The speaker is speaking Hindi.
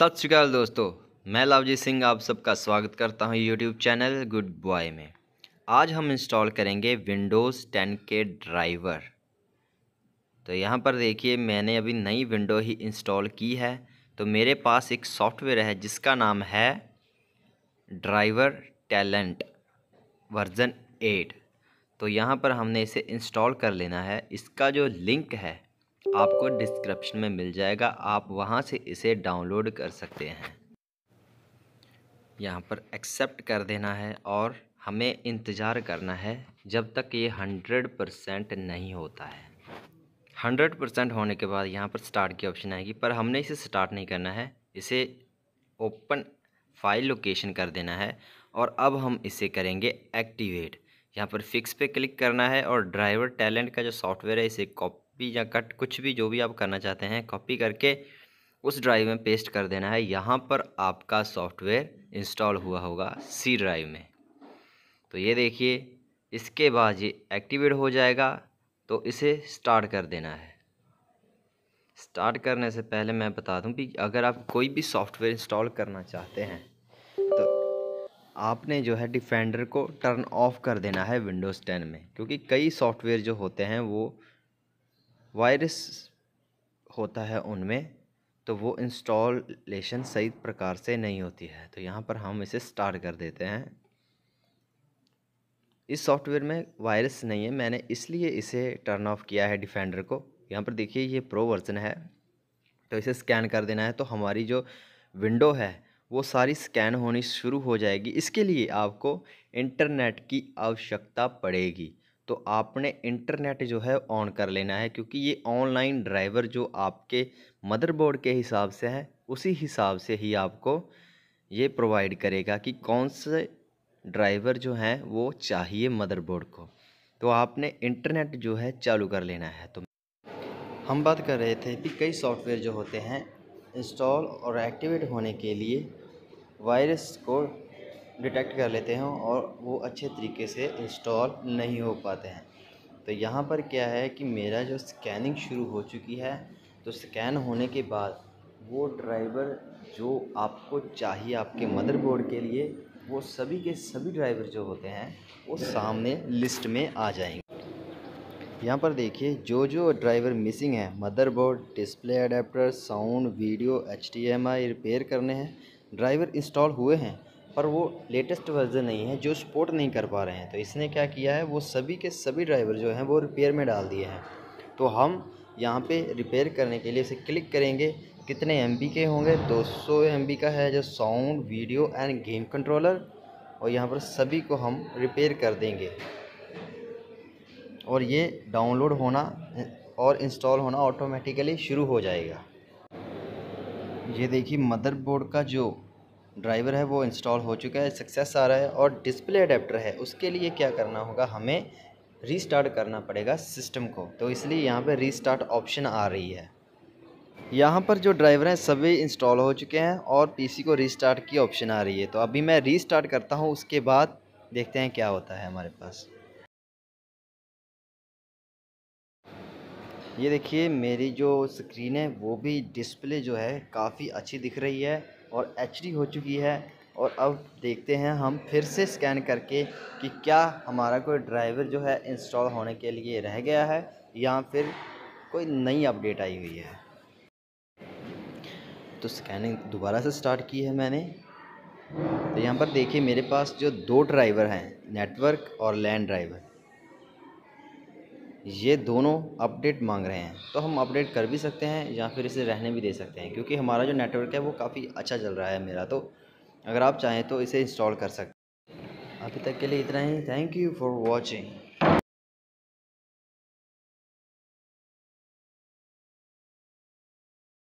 सत श्रीकाल दोस्तों मैं लवजीत सिंह आप सबका स्वागत करता हूं यूट्यूब चैनल गुड बॉय में आज हम इंस्टॉल करेंगे विंडोज़ टेन के ड्राइवर तो यहां पर देखिए मैंने अभी नई विंडो ही इंस्टॉल की है तो मेरे पास एक सॉफ्टवेयर है जिसका नाम है ड्राइवर टैलेंट वर्जन एट तो यहां पर हमने इसे इंस्टॉल कर लेना है इसका जो लिंक है आपको डिस्क्रिप्शन में मिल जाएगा आप वहाँ से इसे डाउनलोड कर सकते हैं यहाँ पर एक्सेप्ट कर देना है और हमें इंतज़ार करना है जब तक ये हंड्रेड परसेंट नहीं होता है हंड्रेड परसेंट होने के बाद यहाँ पर स्टार्ट की ऑप्शन आएगी पर हमने इसे स्टार्ट नहीं करना है इसे ओपन फाइल लोकेशन कर देना है और अब हम इसे करेंगे एक्टिवेट यहाँ पर फिक्स पे क्लिक करना है और ड्राइवर टैलेंट का जो सॉफ्टवेयर है इसे कॉप कॉपी या कट कुछ भी जो भी आप करना चाहते हैं कॉपी करके उस ड्राइव में पेस्ट कर देना है यहाँ पर आपका सॉफ्टवेयर इंस्टॉल हुआ होगा सी ड्राइव में तो ये देखिए इसके बाद ये एक्टिवेट हो जाएगा तो इसे स्टार्ट कर देना है स्टार्ट करने से पहले मैं बता दूं कि अगर आप कोई भी सॉफ्टवेयर इंस्टॉल करना चाहते हैं तो आपने जो है डिफेंडर को टर्न ऑफ कर देना है विंडोज़ 10 में क्योंकि कई सॉफ्टवेयर जो होते हैं वो वायरस होता है उनमें तो वो इंस्टॉलेशन सही प्रकार से नहीं होती है तो यहाँ पर हम इसे स्टार्ट कर देते हैं इस सॉफ्टवेयर में वायरस नहीं है मैंने इसलिए इसे टर्न ऑफ किया है डिफेंडर को यहाँ पर देखिए ये प्रो वर्जन है तो इसे स्कैन कर देना है तो हमारी जो विंडो है वो सारी स्कैन होनी शुरू हो जाएगी इसके लिए आपको इंटरनेट की आवश्यकता पड़ेगी तो आपने इंटरनेट जो है ऑन कर लेना है क्योंकि ये ऑनलाइन ड्राइवर जो आपके मदरबोर्ड के हिसाब से है उसी हिसाब से ही आपको ये प्रोवाइड करेगा कि कौन से ड्राइवर जो हैं वो चाहिए मदरबोर्ड को तो आपने इंटरनेट जो है चालू कर लेना है तो हम बात कर रहे थे कि कई सॉफ्टवेयर जो होते हैं इंस्टॉल और एक्टिवेट होने के लिए वायरस को डिटेक्ट कर लेते हैं और वो अच्छे तरीके से इंस्टॉल नहीं हो पाते हैं तो यहाँ पर क्या है कि मेरा जो स्कैनिंग शुरू हो चुकी है तो स्कैन होने के बाद वो ड्राइवर जो आपको चाहिए आपके मदरबोर्ड के लिए वो सभी के सभी ड्राइवर जो होते हैं वो सामने लिस्ट में आ जाएंगे यहाँ पर देखिए जो जो ड्राइवर मिसिंग है motherboard display adapter sound video H repair करने हैं ड्राइवर इंस्टॉल हुए हैं पर वो लेटेस्ट वर्ज़न नहीं है जो सपोर्ट नहीं कर पा रहे हैं तो इसने क्या किया है वो सभी के सभी ड्राइवर जो हैं वो रिपेयर में डाल दिए हैं तो हम यहाँ पे रिपेयर करने के लिए इसे क्लिक करेंगे कितने एम के होंगे 200 सौ का है जो sound video and game controller और यहाँ पर सभी को हम रिपेयर कर देंगे और ये डाउनलोड होना और इंस्टॉल होना ऑटोमेटिकली शुरू हो जाएगा ये देखिए मदरबोर्ड का जो ड्राइवर है वो इंस्टॉल हो चुका है सक्सेस आ रहा है और डिस्प्ले अडेप्टर है उसके लिए क्या करना होगा हमें रीस्टार्ट करना पड़ेगा सिस्टम को तो इसलिए यहाँ पर रीस्टार्ट ऑप्शन आ रही है यहाँ पर जो ड्राइवर हैं सभी इंस्टॉल हो चुके हैं और पीसी को रीस्टार्ट की ऑप्शन आ रही है तो अभी मैं रीस्टार्ट करता हूँ उसके बाद देखते हैं क्या होता है हमारे पास ये देखिए मेरी जो स्क्रीन है वो भी डिस्प्ले जो है काफ़ी अच्छी दिख रही है और एच हो चुकी है और अब देखते हैं हम फिर से स्कैन करके कि क्या हमारा कोई ड्राइवर जो है इंस्टॉल होने के लिए रह गया है या फिर कोई नई अपडेट आई हुई है तो स्कैनिंग दोबारा से स्टार्ट की है मैंने तो यहाँ पर देखिए मेरे पास जो दो ड्राइवर हैं नेटवर्क और लैंड ड्राइवर ये दोनों अपडेट मांग रहे हैं तो हम अपडेट कर भी सकते हैं या फिर इसे रहने भी दे सकते हैं क्योंकि हमारा जो नेटवर्क है वो काफ़ी अच्छा चल रहा है मेरा तो अगर आप चाहें तो इसे इंस्टॉल कर सकते हैं अभी तक के लिए इतना ही थैंक यू फॉर वॉचिंग